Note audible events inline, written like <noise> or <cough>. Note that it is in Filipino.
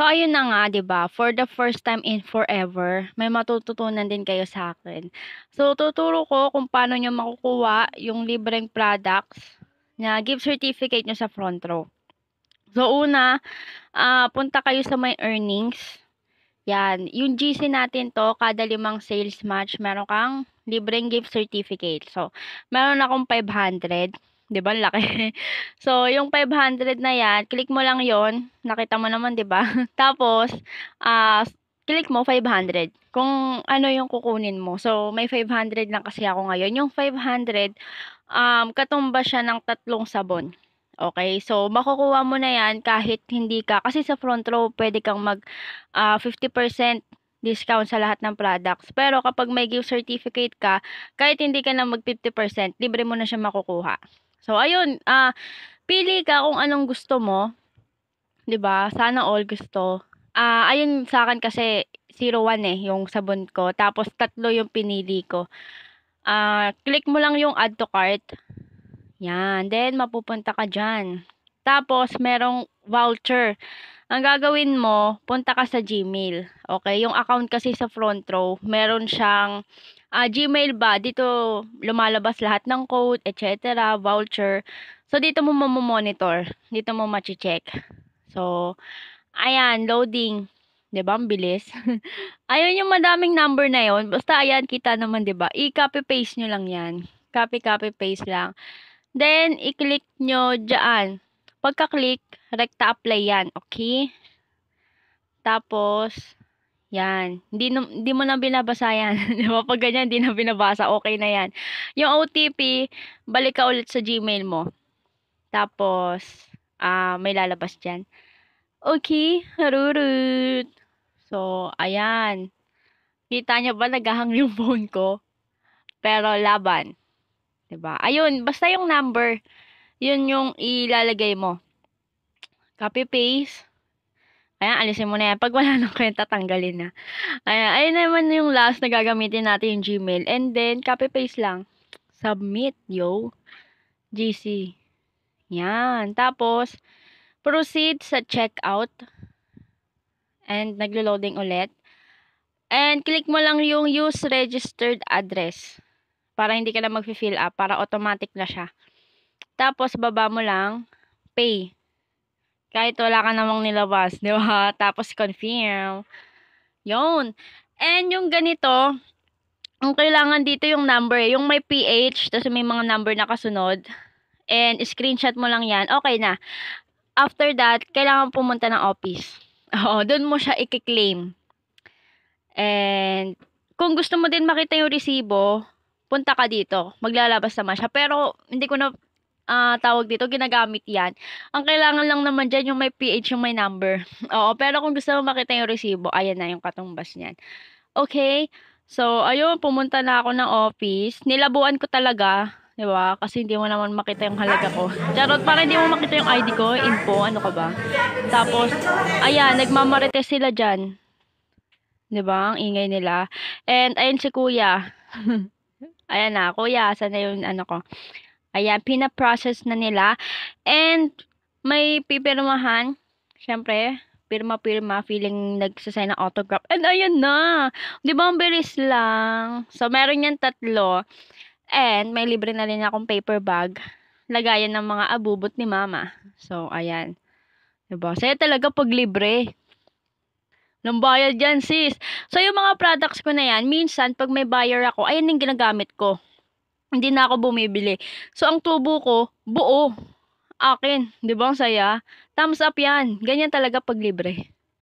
So, ayun na nga, 'di ba For the first time in forever, may matututunan din kayo sa akin. So, tuturo ko kung paano niyo makukuha yung libreng products na gift certificate niyo sa front row. So, una, uh, punta kayo sa may earnings. Yan. Yung GC natin to, kada limang sales match, meron kang libreng gift certificate. So, meron akong 500. 'di ba? Laki. <laughs> so, yung 500 na 'yan, click mo lang 'yon. Nakita mo naman, 'di ba? <laughs> Tapos, ah, uh, click mo 500 kung ano yung kukunin mo. So, may 500 lang kasi ako ngayon. Yung 500, um, katumba siya ng tatlong sabon. Okay, so makukuha mo na yan kahit hindi ka. Kasi sa front row, pwede kang mag uh, ah, 50% discount sa lahat ng products. Pero kapag may gift certificate ka, kahit hindi ka na mag 50%, libre mo na siya makukuha. So, ayun, ah, uh, pili ka kung anong gusto mo. 'Di ba? Sana all gusto. Ah, uh, ayun sa akin kasi 01 eh yung sabon ko, tapos tatlo yung pinili ko. Ah, uh, click mo lang yung add to cart. Yan, then mapupunta ka diyan. Tapos merong voucher. Ang gagawin mo, punta ka sa Gmail. Okay, yung account kasi sa front row, meron siyang uh, Gmail ba, dito lumalabas lahat ng code, etc., voucher. So, dito mo mamomonitor. Dito mo machi-check. So, ayan, loading. 'di ba? Ang bilis. <laughs> ayun yung madaming number na 'yon. Basta ayan kita naman 'di ba? I-copy paste niyo lang 'yan. Copy copy paste lang. Then i-click niyo diyan. Pagka-click, rekta apply yan. Okay? Tapos, yan. Hindi, hindi mo na binabasa yan. <laughs> di ba? Pag ganyan, hindi na binabasa. Okay na yan. Yung OTP, balik ka ulit sa Gmail mo. Tapos, uh, may lalabas dyan. Okay, harurut. So, ayan. Kita niya ba naghahang yung <laughs> phone ko? Pero laban. 'di ba? Ayun, basta yung number yun yung ilalagay mo. Copy paste. Ayan, alisin mo na yan. Pag wala <laughs> ng kwenta, tanggalin na. Ayan, ayun naman yung last na gagamitin natin yung Gmail. And then, copy-paste lang. Submit, yo. GC. Yan. Tapos, proceed sa checkout. And, naglo-loading ulit. And, click mo lang yung use registered address. Para hindi ka na mag-fill up. Para automatic na siya. Tapos, baba mo lang, pay. Kahit wala ka namang nilabas, di ba? <laughs> Tapos, confirm. Yun. And yung ganito, ang kailangan dito yung number, yung may PH, tapos may mga number na kasunod. And screenshot mo lang yan, okay na. After that, kailangan pumunta ng office. <laughs> Oo, doon mo siya i-claim. And kung gusto mo din makita yung resibo, punta ka dito. Maglalabas naman siya. Pero hindi ko na ah, tawag dito, ginagamit yan. Ang kailangan lang naman dyan yung may PH, yung may number. <laughs> Oo, pero kung gusto mo makita yung resibo, ayan na yung katumbas niyan. Okay, so ayun, pumunta na ako ng office. Nilabuan ko talaga, di ba? Kasi hindi mo naman makita yung halaga ko. Charot, para hindi mo makita yung ID ko, info, ano ka ba? Tapos, ayan, nagmamarites sila dyan. 'di ba? Ang ingay nila. And ayun si Kuya. <laughs> ayan na, Kuya, sana 'yung ano ko. Ayan, pinaprocess na nila. And, may pipirmahan. Siyempre, pirma-pirma, feeling nagsasign ng autograph. And, ayan na! Di ba, ang bilis lang. So, meron yan tatlo. And, may libre na rin akong paper bag. Lagayan ng mga abubot ni mama. So, ayan. Di ba? Saya talaga pag libre. Nang bayad yan, sis. So, yung mga products ko na yan, minsan, pag may buyer ako, ayan yung ginagamit ko hindi na ako bumibili. So, ang tubo ko, buo. Akin. Di ba? Ang saya. Thumbs up yan. Ganyan talaga pag libre.